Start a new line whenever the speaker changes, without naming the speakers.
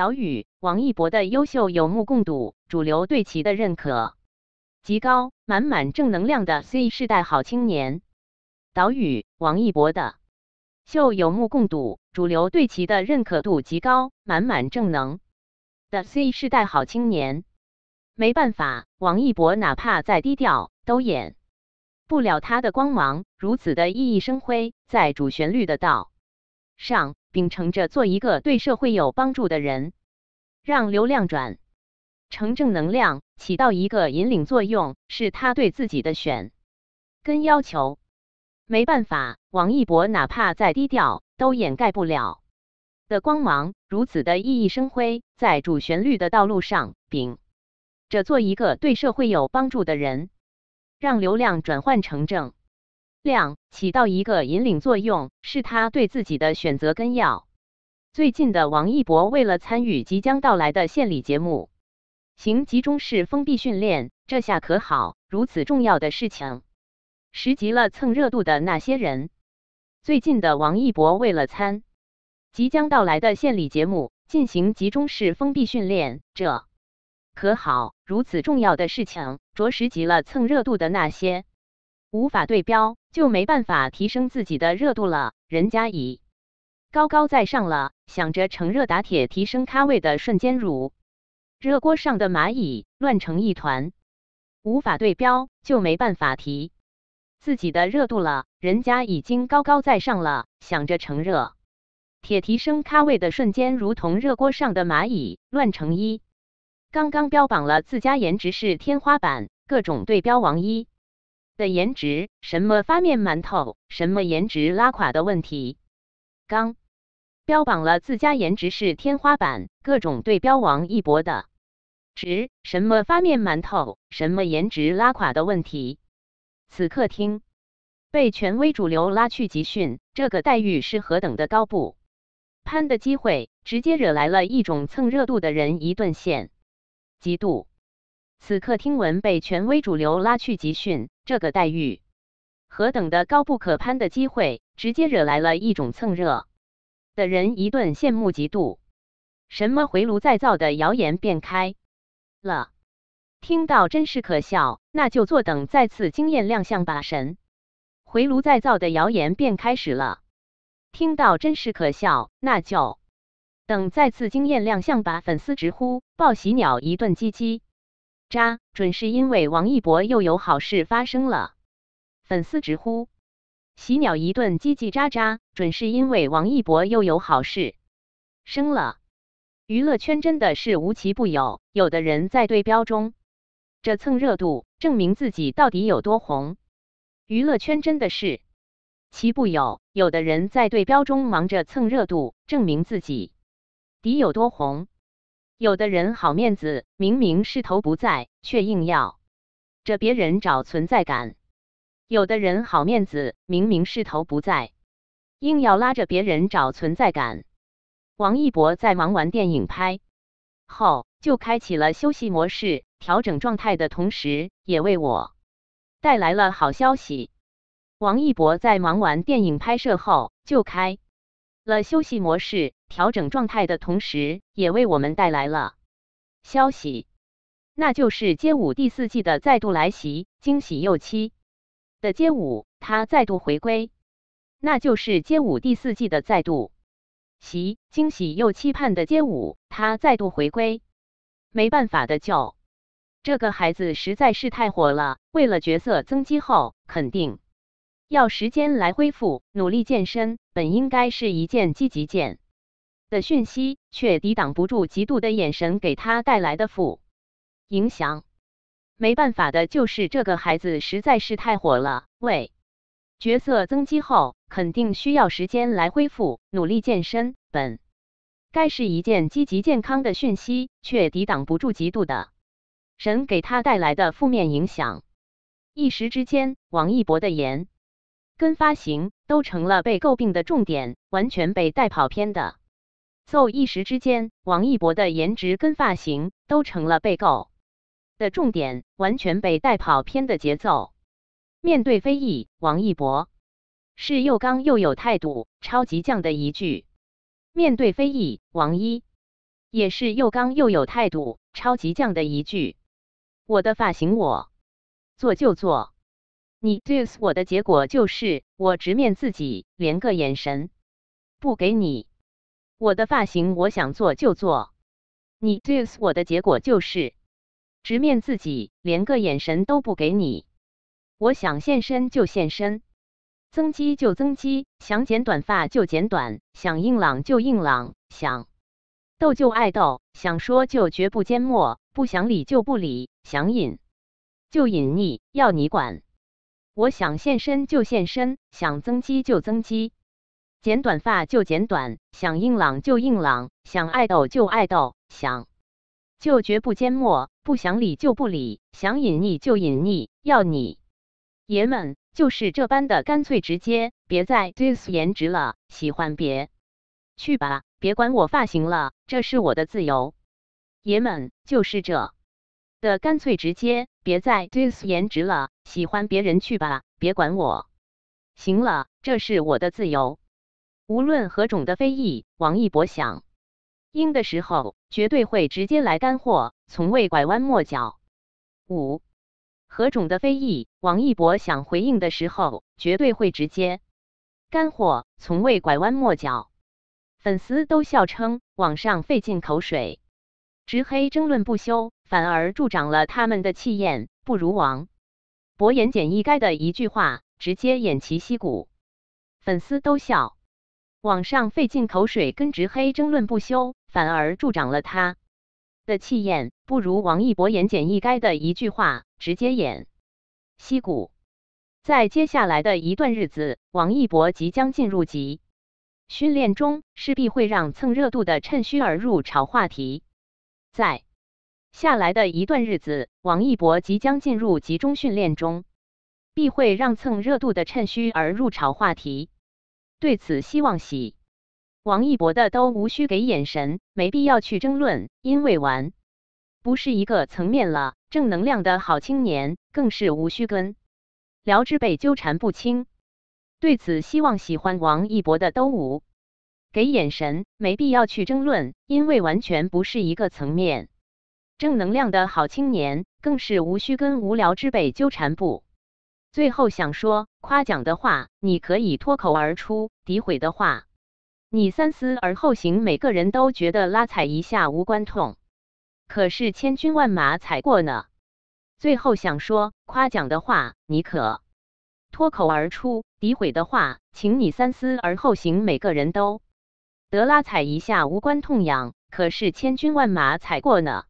岛屿王一博的优秀有目共睹，主流对其的认可极高，满满正能量的 C 世代好青年。岛屿王一博的秀有目共睹，主流对其的认可度极高，满满正能的 C 世代好青年。没办法，王一博哪怕再低调，都掩不了他的光芒，如此的熠熠生辉，在主旋律的道上。秉承着做一个对社会有帮助的人，让流量转成正能量，起到一个引领作用，是他对自己的选跟要求。没办法，王一博哪怕再低调，都掩盖不了的光芒，如此的熠熠生辉，在主旋律的道路上，秉着做一个对社会有帮助的人，让流量转换成正。量起到一个引领作用，是他对自己的选择跟要。最近的王一博为了参与即将到来的献礼节目，行集中式封闭训练，这下可好，如此重要的事情，十级了蹭热度的那些人。最近的王一博为了参即将到来的献礼节目进行集中式封闭训练，这可好，如此重要的事情，着实急了蹭热度的那些。无法对标，就没办法提升自己的热度了。人家已高高在上了，想着乘热打铁提升咖位的瞬间，如热锅上的蚂蚁，乱成一团。无法对标，就没办法提自己的热度了。人家已经高高在上了，想着乘热铁提升咖位的瞬间，如同热锅上的蚂蚁，乱成一。刚刚标榜了自家颜值是天花板，各种对标王一。的颜值，什么发面馒头，什么颜值拉垮的问题，刚标榜了自家颜值是天花板，各种对标王一博的值，什么发面馒头，什么颜值拉垮的问题，此刻听被权威主流拉去集训，这个待遇是何等的高不攀的机会，直接惹来了一种蹭热度的人一顿现嫉妒。此刻听闻被权威主流拉去集训，这个待遇何等的高不可攀的机会，直接惹来了一种蹭热的人一顿羡慕嫉妒。什么回炉再造的谣言便开了，听到真是可笑，那就坐等再次惊艳亮相吧！神回炉再造的谣言便开始了，听到真是可笑，那就等再次惊艳亮相吧！粉丝直呼报喜鸟一顿叽叽。渣，准是因为王一博又有好事发生了，粉丝直呼“喜鸟一顿叽叽喳喳”，准是因为王一博又有好事生了。娱乐圈真的是无奇不有，有的人在对标中这蹭热度，证明自己到底有多红。娱乐圈真的是奇不有，有的人在对标中忙着蹭热度，证明自己底有多红。有的人好面子，明明势头不在，却硬要着别人找存在感；有的人好面子，明明势头不在，硬要拉着别人找存在感。王一博在忙完电影拍后，就开启了休息模式，调整状态的同时，也为我带来了好消息。王一博在忙完电影拍摄后，就开了休息模式。调整状态的同时，也为我们带来了消息，那就是街舞第四季的再度来袭，惊喜又期的街舞它再度回归，那就是街舞第四季的再度袭，惊喜又期盼的街舞它再度回归。没办法的，就。这个孩子实在是太火了，为了角色增肌后肯定要时间来恢复，努力健身本应该是一件积极件。的讯息却抵挡不住嫉妒的眼神给他带来的负影响，没办法的，就是这个孩子实在是太火了。为角色增肌后肯定需要时间来恢复，努力健身本该是一件积极健康的讯息，却抵挡不住嫉妒的神给他带来的负面影响。一时之间，王一博的言跟发行都成了被诟病的重点，完全被带跑偏的。奏一时之间，王一博的颜值跟发型都成了被诟的重点，完全被带跑偏的节奏。面对非议，王一博是又刚又有态度，超级犟的一句；面对非议，王一也是又刚又有态度，超级犟的一句。我的发型我做就做，你 dis 我的结果就是我直面自己，连个眼神不给你。我的发型，我想做就做；你 dis s 我的结果就是直面自己，连个眼神都不给你。我想现身就现身，增肌就增肌，想剪短发就剪短，想硬朗就硬朗，想斗就爱斗，想说就绝不缄默，不想理就不理，想隐就隐匿，要你管！我想现身就现身，想增肌就增肌。剪短发就剪短，想硬朗就硬朗，想爱豆就爱豆，想就绝不缄默；不想理就不理，想隐匿就隐匿。要你爷们就是这般的干脆直接，别再 dis 颜值了，喜欢别去吧，别管我发型了，这是我的自由。爷们就是这的干脆直接，别再 dis 颜值了，喜欢别人去吧，别管我，行了，这是我的自由。无论何种的非议，王一博想应的时候，绝对会直接来干货，从未拐弯抹角。五，何种的非议，王一博想回应的时候，绝对会直接干货，从未拐弯抹角。粉丝都笑称，网上费尽口水，直黑争论不休，反而助长了他们的气焰，不如王博言简意赅的一句话，直接偃旗息鼓。粉丝都笑。网上费尽口水跟直黑争论不休，反而助长了他的气焰。不如王一博言简意赅的一句话直接演息鼓。在接下来的一段日子，王一博即将进入集训练中，势必会让蹭热度的趁虚而入炒话题。在下来的一段日子，王一博即将进入集中训练中，必会让蹭热度的趁虚而入炒话题。对此希望喜王一博的都无需给眼神，没必要去争论，因为完不是一个层面了。正能量的好青年更是无需跟聊之辈纠缠不清。对此希望喜欢王一博的都无给眼神，没必要去争论，因为完全不是一个层面。正能量的好青年更是无需跟无聊之辈纠缠不。最后想说，夸奖的话你可以脱口而出，诋毁的话你三思而后行。每个人都觉得拉踩一下无关痛，可是千军万马踩过呢。最后想说，夸奖的话你可脱口而出，诋毁的话请你三思而后行。每个人都得拉踩一下无关痛痒，可是千军万马踩过呢。